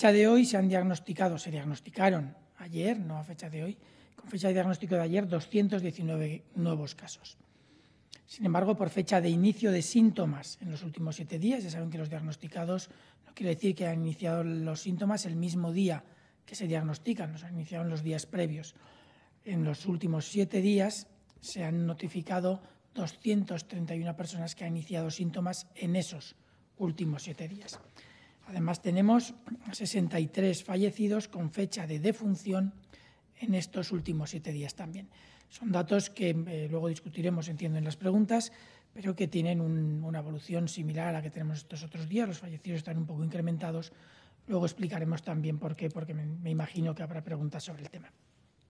fecha de hoy se han diagnosticado, se diagnosticaron ayer, no a fecha de hoy, con fecha de diagnóstico de ayer, 219 nuevos casos. Sin embargo, por fecha de inicio de síntomas en los últimos siete días, ya saben que los diagnosticados no quiere decir que han iniciado los síntomas el mismo día que se diagnostican, los han iniciado en los días previos. En los últimos siete días se han notificado 231 personas que han iniciado síntomas en esos últimos siete días. Además, tenemos 63 fallecidos con fecha de defunción en estos últimos siete días también. Son datos que eh, luego discutiremos, entiendo, en las preguntas, pero que tienen una evolución similar a la que tenemos estos otros días. Los fallecidos están un poco incrementados. Luego explicaremos también por qué, porque me imagino que habrá preguntas sobre el tema.